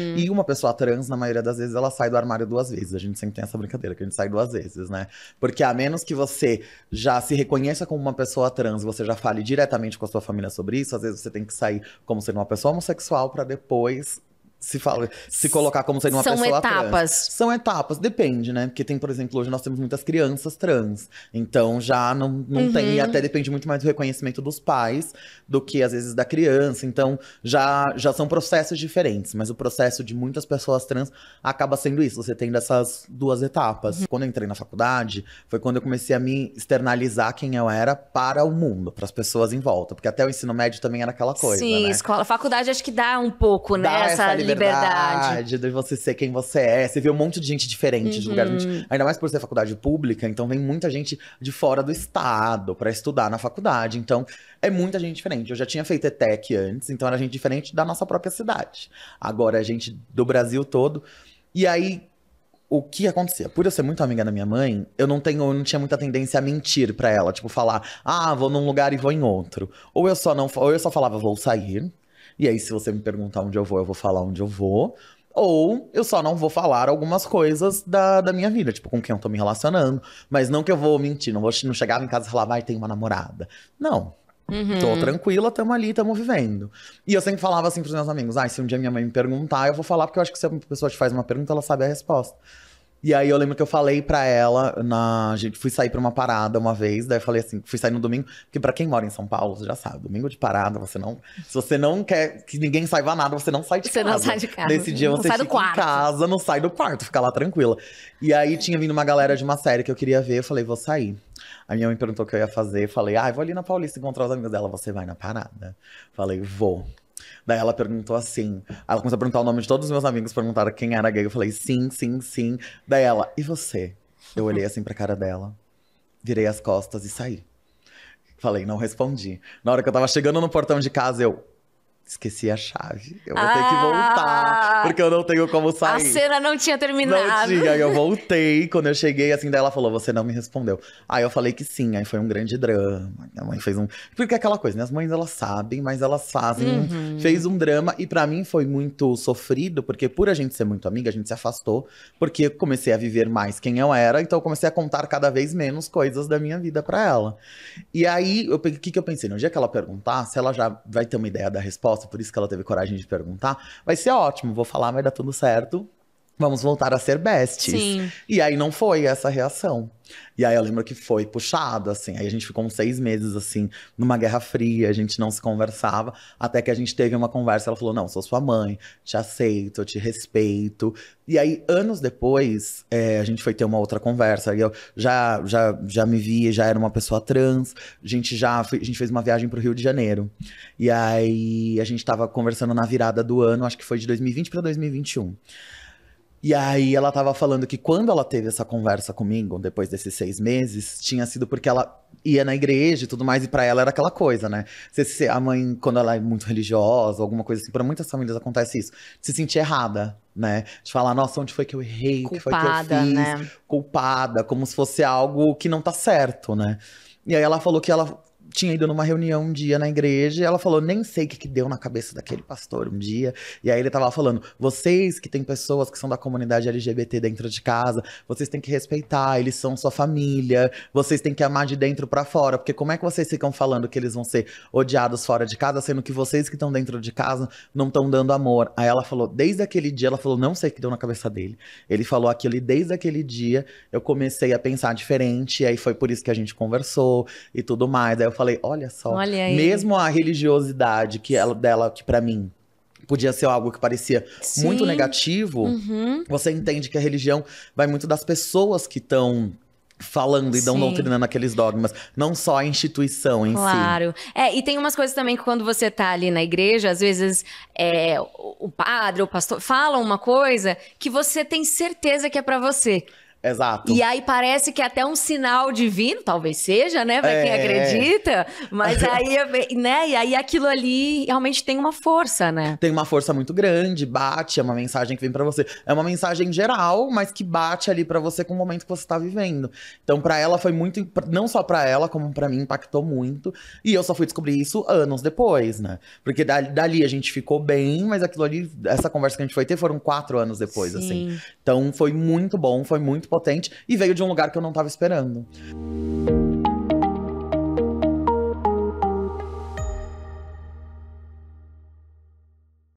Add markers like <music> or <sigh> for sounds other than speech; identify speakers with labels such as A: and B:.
A: Hum. E uma pessoa trans, na maioria das vezes, ela sai do armário duas vezes. A gente sempre tem essa brincadeira, que a gente sai duas vezes, né? Porque a menos que você já se reconheça como uma pessoa trans, você já fale diretamente com a sua família sobre isso, às vezes você tem que sair como sendo uma pessoa homossexual para depois se fala, se colocar como sendo uma São pessoa etapas. trans. São etapas, depende, né? Porque tem, por exemplo, hoje nós temos muitas crianças trans. Então já não, não uhum. tem, e até depende muito mais do reconhecimento dos pais do que às vezes da criança. Então já, já são processos diferentes, mas o processo de muitas pessoas trans acaba sendo isso. Você tem dessas duas etapas. Uhum. Quando eu entrei na faculdade, foi quando eu comecei a me externalizar quem eu era para o mundo, para as pessoas em volta. Porque até o ensino médio também era aquela coisa. Sim, né? escola. Faculdade acho que dá um pouco, né? dá né? Essa, essa liberdade liberdade, de você ser quem você é. Você vê um monte de gente diferente uhum. de lugar. Gente, uhum. ainda mais por ser faculdade pública, então vem muita gente de fora do estado para estudar na faculdade. Então, é muita gente diferente. Eu já tinha feito ETEC antes, então era gente diferente da nossa própria cidade. Agora, a é gente do Brasil todo. E aí, o que acontecia? Por eu ser muito amiga da minha mãe, eu não tenho, eu não tinha muita tendência a mentir para ela, tipo falar: "Ah, vou num lugar e vou em outro". Ou eu só não, ou eu só falava: "Vou sair", e aí, se você me perguntar onde eu vou, eu vou falar onde eu vou. Ou eu só não vou falar algumas coisas da, da minha vida, tipo, com quem eu tô me relacionando. Mas não que eu vou mentir, não vou não chegar em casa e falar, vai, tem uma namorada. Não. Uhum. Tô tranquila, tamo ali, tamo vivendo. E eu sempre falava assim pros meus amigos: ah, se um dia minha mãe me perguntar, eu vou falar, porque eu acho que se a pessoa te faz uma pergunta, ela sabe a resposta. E aí eu lembro que eu falei pra ela, na... a gente fui sair pra uma parada uma vez, daí eu falei assim, fui sair no domingo, porque pra quem mora em São Paulo, você já sabe, domingo de parada, você não. Se você não quer que ninguém saiba nada, você não sai de você casa. Você não sai de casa. Nesse dia não você sai fica do quarto. em casa, não sai do quarto, fica lá tranquila. E aí tinha vindo uma galera de uma série que eu queria ver, eu falei, vou sair. A minha mãe perguntou o que eu ia fazer, eu falei, ah, eu vou ali na Paulista encontrar os amigos dela, você vai na parada? Falei, vou. Daí ela perguntou assim. Ela começou a perguntar o nome de todos os meus amigos, perguntaram quem era gay. Eu falei, sim, sim, sim. Daí ela, e você? Eu olhei assim pra cara dela, virei as costas e saí. Falei, não respondi. Na hora que eu tava chegando no portão de casa, eu, esqueci a chave. Eu vou ah, ter que voltar, ah! porque eu não tenho como sair. A cena não tinha terminado. Não tinha, eu voltei. Quando eu cheguei, assim, daí ela falou, você não me respondeu. Aí eu falei que sim, aí foi um grande drama. Minha mãe fez um... Porque é aquela coisa, né? As mães, elas sabem, mas elas fazem. Uhum. Fez um drama, e para mim foi muito sofrido, porque por a gente ser muito amiga, a gente se afastou, porque eu comecei a viver mais quem eu era, então eu comecei a contar cada vez menos coisas da minha vida para ela. E aí, o que que eu pensei? No dia que ela perguntar, se ela já vai ter uma ideia da resposta, resposta, por isso que ela teve coragem de perguntar. Vai ser ótimo, vou falar, vai dar tudo certo vamos voltar a ser bestes. Sim. E aí não foi essa reação. E aí eu lembro que foi puxado, assim. Aí a gente ficou uns seis meses, assim, numa guerra fria, a gente não se conversava, até que a gente teve uma conversa. Ela falou: Não, sou sua mãe, te aceito, te respeito. E aí, anos depois, é, a gente foi ter uma outra conversa. Aí eu já, já, já me via, já era uma pessoa trans. A gente já foi, a gente fez uma viagem pro Rio de Janeiro. E aí a gente tava conversando na virada do ano, acho que foi de 2020 para 2021. E aí ela tava falando que quando ela teve essa conversa comigo, depois desses seis meses, tinha sido porque ela ia na igreja e tudo mais, e para ela era aquela coisa, né? Se, se, a mãe, quando ela é muito religiosa, alguma coisa assim, pra muitas famílias acontece isso, de se sentir errada, né? De falar, nossa, onde foi que eu errei? O que foi que eu fiz? Né? Culpada, como se fosse algo que não tá certo, né? E aí ela falou que ela tinha ido numa reunião um dia na igreja e ela falou, nem sei o que, que deu na cabeça daquele pastor um dia. E aí ele tava falando, vocês que tem pessoas que são da comunidade LGBT dentro de casa, vocês têm que respeitar, eles são sua família, vocês têm que amar de dentro para fora, porque como é que vocês ficam falando que eles vão ser odiados fora de casa, sendo que vocês que estão dentro de casa não estão dando amor? Aí ela falou, desde aquele dia, ela falou, não sei o que deu na cabeça dele. Ele falou aquilo e desde aquele dia eu comecei a pensar diferente, e aí foi por isso que a gente conversou e tudo mais. Aí eu falei, olha só, olha mesmo a religiosidade que ela, dela, que para mim podia ser algo que parecia Sim. muito negativo, uhum. você entende que a religião vai muito das pessoas que estão falando e dão doutrina doutrinando aqueles dogmas, não só a instituição em claro. si. Claro. É, e tem umas coisas também que quando você tá ali na igreja, às vezes é, o padre, o pastor, falam uma coisa que você tem certeza que é para você. Exato. E aí parece que é até um sinal divino, talvez seja, né, para é, quem acredita, mas <laughs> aí, né, e aí aquilo ali realmente tem uma força, né? Tem uma força muito grande, bate, é uma mensagem que vem para você, é uma mensagem geral, mas que bate ali para você com o momento que você tá vivendo. Então, para ela foi muito, não só para ela, como para mim impactou muito, e eu só fui descobrir isso anos depois, né? Porque dali, dali, a gente ficou bem, mas aquilo ali, essa conversa que a gente foi ter foram quatro anos depois, assim. Sim. assim. Então, foi muito bom, foi muito potente e veio de um lugar que eu não estava esperando.